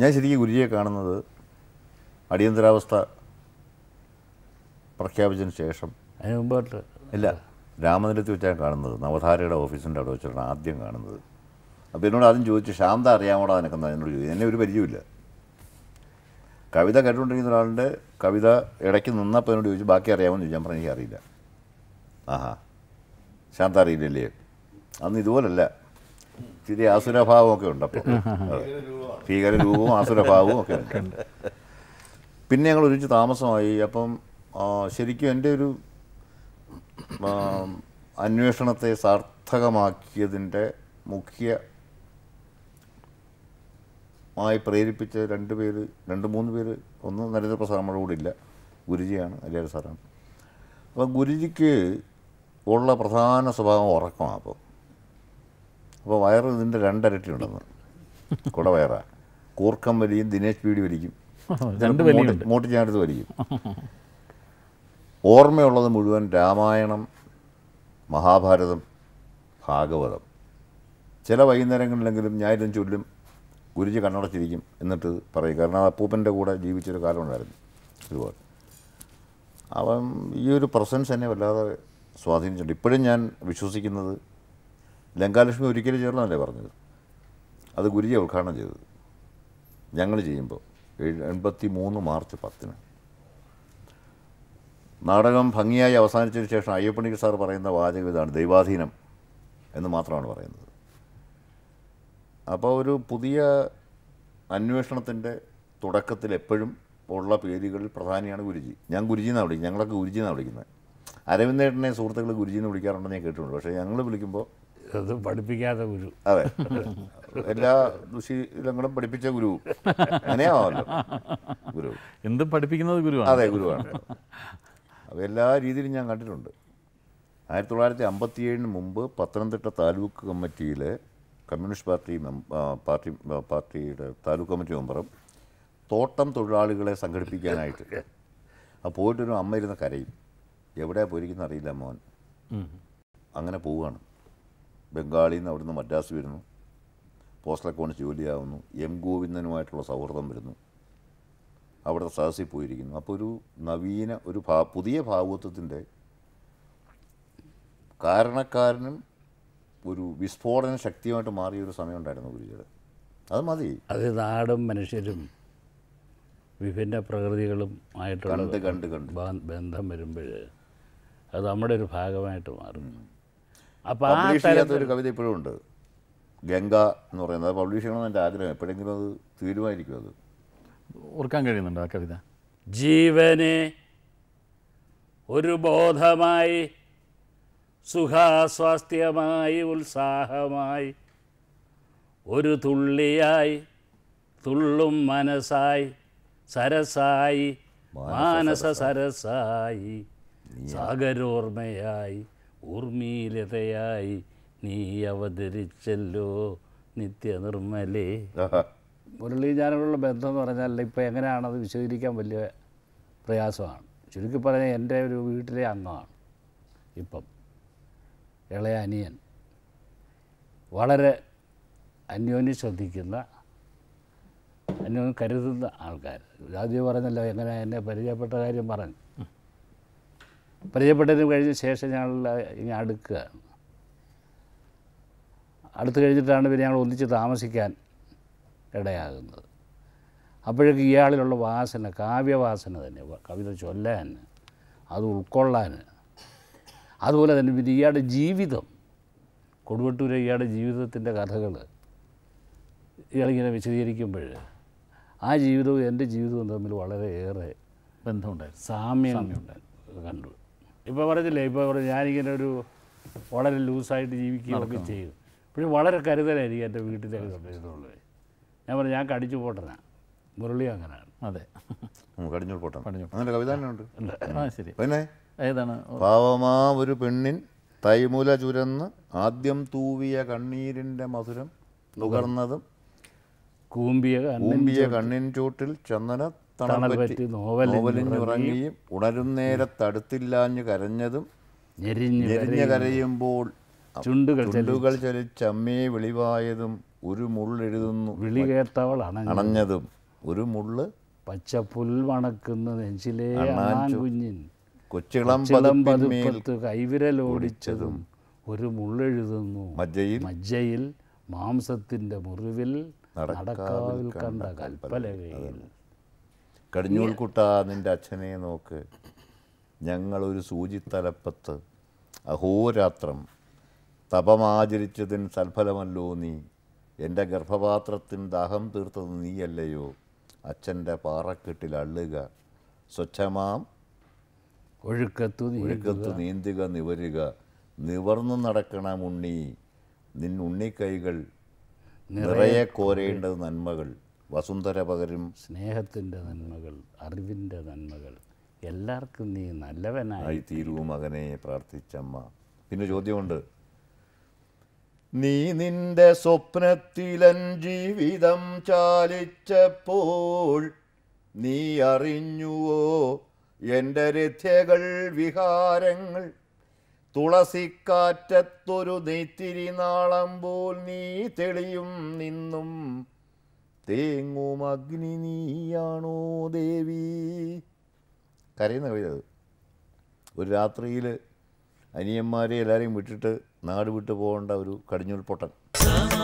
ഞാൻ ശരിക്കും ഗുരുജിയെ കാണുന്നത് അടിയന്തരാവസ്ഥ പ്രഖ്യാപിച്ചതിന് ശേഷം അതിന് മുമ്പായിട്ട് ഇല്ല രാമനിലത്ത് വെച്ചാണ് കാണുന്നത് നവധാരയുടെ ഓഫീസിൻ്റെ അവിടെ വെച്ചിട്ടാണ് ആദ്യം കാണുന്നത് അപ്പോൾ എന്നോട് ആദ്യം ചോദിച്ചു ശാന്ത അറിയാമോടാ നിനക്ക് എന്നോട് ചോദിച്ചു എന്നെ ഒരു പരിചയമില്ല കവിത കേട്ടുകൊണ്ടിരിക്കുന്ന ഒരാളുടെ കവിത ഇടയ്ക്ക് നിന്നപ്പോൾ എന്നോട് ചോദിച്ചു ബാക്കി അറിയാമോ എന്ന് ചോദിച്ചു ഞാൻ പറഞ്ഞു അറിയില്ല ആഹാ ശാന്ത അറിയില്ലല്ലേ അന്ന് ഇതുപോലല്ല ഇച്ചിരി ഒക്കെ ഉണ്ട് അപ്പോൾ ഭീകരരൂപവും ആസുരഭാവവും ഒക്കെ ഉണ്ട് പിന്നെ ഞങ്ങൾ ഒരുമിച്ച് താമസമായി അപ്പം ശരിക്കും എൻ്റെ ഒരു അന്വേഷണത്തെ സാർത്ഥകമാക്കിയതിൻ്റെ മുഖ്യ മായി പ്രേരിപ്പിച്ച രണ്ട് പേര് രണ്ട് മൂന്ന് പേര് ഒന്ന് നരേന്ദ്രപ്രസാദ് നമ്മുടെ കൂടെ ഇല്ല ഗുരുജിയാണ് അല്ലേ സാറാണ് അപ്പം ഗുരുജിക്ക് ഉള്ള പ്രധാന സ്വഭാവം ഉറക്കമാണ് അപ്പം അപ്പോൾ വയറ് ഇതിൻ്റെ രണ്ടരട്ടി ഉണ്ടെന്ന് കുട വയറാണ് കൂർക്കം വലിയും ദിനേശ് പീടി വലിക്കും രണ്ട് മോട്ടിച്ചാനടുത്ത് വലിക്കും ഓർമ്മയുള്ളത് മുഴുവൻ രാമായണം മഹാഭാരതം ഭാഗവതം ചില വൈകുന്നേരങ്ങളിലെങ്കിലും ഞായറും ചൊല്ലും ഗുരുജി കണ്ണടച്ചിരിക്കും എന്നിട്ട് പറയും കാരണം അപ്പൂപ്പൻ്റെ കൂടെ ജീവിച്ചൊരു കാലം ഉണ്ടായിരുന്നു ഇതുപോലെ അവൻ ഈ ഒരു പ്രസൻസ് എന്നെ വല്ലാതെ സ്വാധീനിച്ചിട്ടുണ്ട് ഇപ്പോഴും ഞാൻ വിശ്വസിക്കുന്നത് ലങ്കാലക്ഷ്മി ഒരിക്കലും ചേർന്നല്ലേ പറഞ്ഞത് അത് ഗുരുജി ഉദ്ഘാടനം ചെയ്തത് ഞങ്ങൾ ചെയ്യുമ്പോൾ എൺപത്തി മൂന്ന് മാർച്ച് പത്തിന് നാടകം ഭംഗിയായി അവസാനിച്ചതിന് ശേഷം അയ്യപ്പണിക്ക് സാർ പറയുന്ന വാചകം ഇതാണ് ദൈവാധീനം എന്ന് മാത്രമാണ് പറയുന്നത് അപ്പോൾ ഒരു പുതിയ അന്വേഷണത്തിൻ്റെ തുടക്കത്തിൽ എപ്പോഴും ഉള്ള പേരുകളിൽ പ്രധാനിയാണ് ഗുരുജി ഞാൻ ഗുരുജി എന്നാണ് വിളിക്കുന്നത് ഞങ്ങളൊക്കെ ഗുരുജി എന്നാണ് വിളിക്കുന്നത് അരവിന്ദേട്ടനെ സുഹൃത്തുക്കൾ ഗുരുജി എന്ന് വിളിക്കാറുണ്ടെന്ന് ഞാൻ കേട്ടിട്ടുണ്ട് പക്ഷേ ഞങ്ങൾ വിളിക്കുമ്പോൾ അത് പഠിപ്പിക്കാത്ത ഗുരു അതെ എല്ലാ ദുശീലങ്ങളും പഠിപ്പിച്ച ഗുരു അങ്ങനെയാണല്ലോ ഗുരു എന്ത് പഠിപ്പിക്കുന്നത് ഗുരു അതെ ഗുരുവാണ് അപ്പോൾ എല്ലാ രീതിയിലും ഞാൻ കണ്ടിട്ടുണ്ട് ആയിരത്തി തൊള്ളായിരത്തി അമ്പത്തി ഏഴിന് മുമ്പ് പത്തനംതിട്ട താലൂക്ക് കമ്മിറ്റിയിലെ കമ്മ്യൂണിസ്റ്റ് പാർട്ടി പാർട്ടി പാർട്ടിയുടെ താലൂക്ക് കമ്മിറ്റി മെമ്പറും തോട്ടം തൊഴിലാളികളെ സംഘടിപ്പിക്കാനായിട്ട് അപ്പോൾ പോയിട്ടൊരു അമ്മ ഇരുന്ന കരയും എവിടെ പോയിരിക്കുന്ന അറിയില്ല മോൻ അങ്ങനെ പോവുകയാണ് ബംഗാളിൽ നിന്ന് അവിടുന്ന് മദ്രാസ് വരുന്നു പോസ്റ്റൽ അക്കൗണ്ട് ജോലിയാവുന്നു എം ഗോവിന്ദനുമായിട്ടുള്ള സൗഹൃദം വരുന്നു അവിടുത്തെ സദസ്സിൽ പോയിരിക്കുന്നു അപ്പോൾ ഒരു നവീന ഒരു ഭാ പുതിയ ഭാവത്വത്തിൻ്റെ കാരണക്കാരനും ഒരു വിസ്ഫോടന ശക്തിയുമായിട്ട് മാറിയ ഒരു സമയം ഉണ്ടായിരുന്നു ഗുരുജിയുടെ അത് മതി അത് നാടും മനുഷ്യരും വിഭിന്ന പ്രകൃതികളും ആയിട്ടുള്ള കണ്ട് കണ്ട് ബന്ധം വരുമ്പോൾ അത് നമ്മുടെ ഒരു ഭാഗമായിട്ട് മാറും പബ്ലിഷ് ആ ഒരു കവിത ഇപ്പോഴും ഉണ്ട് ഗംഗ എന്ന് പറയുന്നത് പബ്ലിഷ് ചെയ്യണമെന്ന് എൻ്റെ ആഗ്രഹം എപ്പോഴെങ്കിലും അത് തീരുമായിരിക്കും അത് ഓർക്കാൻ കഴിയുന്നുണ്ടോ ആ കവിത ജീവനെ ഒരു ബോധമായി സുഖാസ്വാസ്ഥ്യമായി ഉത്സാഹമായി ഒരു തുള്ളിയായി തുള്ളും മനസ്സായി സരസായി മാനസ സരസായി സാഗരോർമ്മയായി ഊർമീലതയായി നീ അവതരിച്ചല്ലോ നിത്യനിർമ്മലേ മുരളി ഞാനോടുള്ള ബന്ധം എന്ന് പറഞ്ഞാൽ ഇപ്പോൾ എങ്ങനെയാണത് വിശദീകരിക്കാൻ വലിയ പ്രയാസമാണ് ചുരുക്കി പറഞ്ഞാൽ എൻ്റെ ഒരു വീട്ടിലെ അംഗമാണ് ഇപ്പം ഇളയ അനിയൻ വളരെ അന്യോന്യം ശ്രദ്ധിക്കുന്ന അന്യോന്യം കരുതുന്ന ആൾക്കാർ രാജീവ് പറഞ്ഞല്ലോ എങ്ങനെ എന്നെ പരിചയപ്പെട്ട കാര്യം പറഞ്ഞു പരിചയപ്പെട്ടതിന് കഴിഞ്ഞ ശേഷം ഞങ്ങൾ ഇങ്ങനെ അടുക്കുകയാണ് അടുത്ത് കഴിഞ്ഞിട്ടാണ് പിന്നെ ഞങ്ങൾ ഒന്നിച്ച് താമസിക്കാൻ ഇടയാകുന്നത് അപ്പോഴേക്ക് ഇയാളിലുള്ള വാസന കാവ്യവാസന തന്നെ കവിത ചൊല്ലാൻ അത് ഉൾക്കൊള്ളാൻ അതുപോലെ തന്നെ പിന്നെ ഇയാളുടെ ജീവിതം കൊടുവട്ടൂരെ ഇയാളുടെ ജീവിതത്തിൻ്റെ കഥകൾ ഇയാളിങ്ങനെ വിശദീകരിക്കുമ്പോൾ ആ ജീവിതവും എൻ്റെ ജീവിതവും തമ്മിൽ വളരെയേറെ ബന്ധമുണ്ടായിരുന്നു സാമ്യം കണ്ടു ഇപ്പോൾ പറഞ്ഞില്ലേ ഇപ്പോൾ പറഞ്ഞു ഞാനിങ്ങനെ ഒരു വളരെ ലൂസായിട്ട് ജീവിക്കുകയൊക്കെ ചെയ്യും പക്ഷേ വളരെ കരുതലായിരിക്കും എൻ്റെ വീട്ടിലേക്ക് സംബന്ധിച്ചുള്ളത് ഞാൻ പറഞ്ഞു ഞാൻ കടിച്ചു പോട്ടനാണ് മുരളി അങ്ങനെയാണ് അതെ കടിഞ്ഞു പോട്ടാണ് കവിതാനുണ്ട് ശരി പിന്നെ ഏതാണ് പാവമാ ഒരു പെണ്ണിൻ തൈമൂല ചുരന്ന് ആദ്യം തൂവിയ കണ്ണീരിൻ്റെ മധുരം നുകർന്നതും കൂമ്പിയ കൂമ്പിയ കണ്ണിൻ ചൂട്ടിൽ ചന്ദന തണൽ പറ്റി നോവലിഞ്ഞുറങ്ങിയും ഉണരുന്നേരത്തടുത്തില്ലാഞ്ഞു കരഞ്ഞതും ഞെരിഞ്ഞു കരയുമ്പോൾ ചുണ്ടുകൾ ചലിച്ചമ്മയെ വിളിവായതും ഒരു എഴുതുന്നു വിളി കേട്ടവൾ അണഞ്ഞതും ഒരു മുള്ള് പച്ച പുൽവണക്കുന്ന നെഞ്ചിലെ കുഞ്ഞിൻ കൊച്ചിളമ്പത്ത് കൈവിരലോടിച്ചതും ഒരു മുള്ളെഴുതുന്നു മജ്ജയിൽ മാംസത്തിന്റെ മുറിവിൽ നടക്കാവിൽ കണ്ട കൽപ്പലകയിൽ കടിഞ്ഞൂൽ കുട്ട നിൻ്റെ അച്ഛനെ നോക്ക് ഞങ്ങളൊരു സൂചിത്തലപ്പത്ത് അഹോരാത്രം തപമാചരിച്ചതിന് സൽഫലമല്ലോ നീ എൻ്റെ ഗർഭപാത്രത്തിന് ദാഹം തീർത്തത് നീയല്ലയോ അച്ഛൻ്റെ പാറക്കെട്ടിൽ അള്ളുക സ്വച്ഛമാം ഒഴുക്കത്തു ഒഴുക്കത്തു നീന്തുക നിവരുക നിവർന്നു നടക്കണം ഉണ്ണി നിൻ ഉണ്ണിക്കൈകൾ നിറയെ കോരേണ്ടത് നന്മകൾ വസുന്ധര പകരും സ്നേഹത്തിൻ്റെ നന്മകൾ അറിവിൻ്റെ നന്മകൾ എല്ലാവർക്കും നീ നല്ലവനായി തീരൂ മകനെ പ്രാർത്ഥിച്ചമ്മ പിന്നെ ചോദ്യമുണ്ട് നീ നിന്റെ സ്വപ്നത്തിലൻ ജീവിതം ചാലിച്ചപ്പോൾ നീ അറിഞ്ഞുവോ എൻ്റെ രഥ്യകൾ വിഹാരങ്ങൾ തുളസിക്കാറ്റത്തൊരു നെയ്ത്തിരി നാളം പോൽ നീ തെളിയും നിന്നും തേങ്ങും അഗ്നി നീയാണോ ദേവി കരയുന്ന കവിത അത് ഒരു രാത്രിയിൽ അനിയന്മാരെ എല്ലാവരെയും വിട്ടിട്ട് നാട് വിട്ടു പോകേണ്ട ഒരു കടിഞ്ഞൂൽപ്പൊട്ടൻ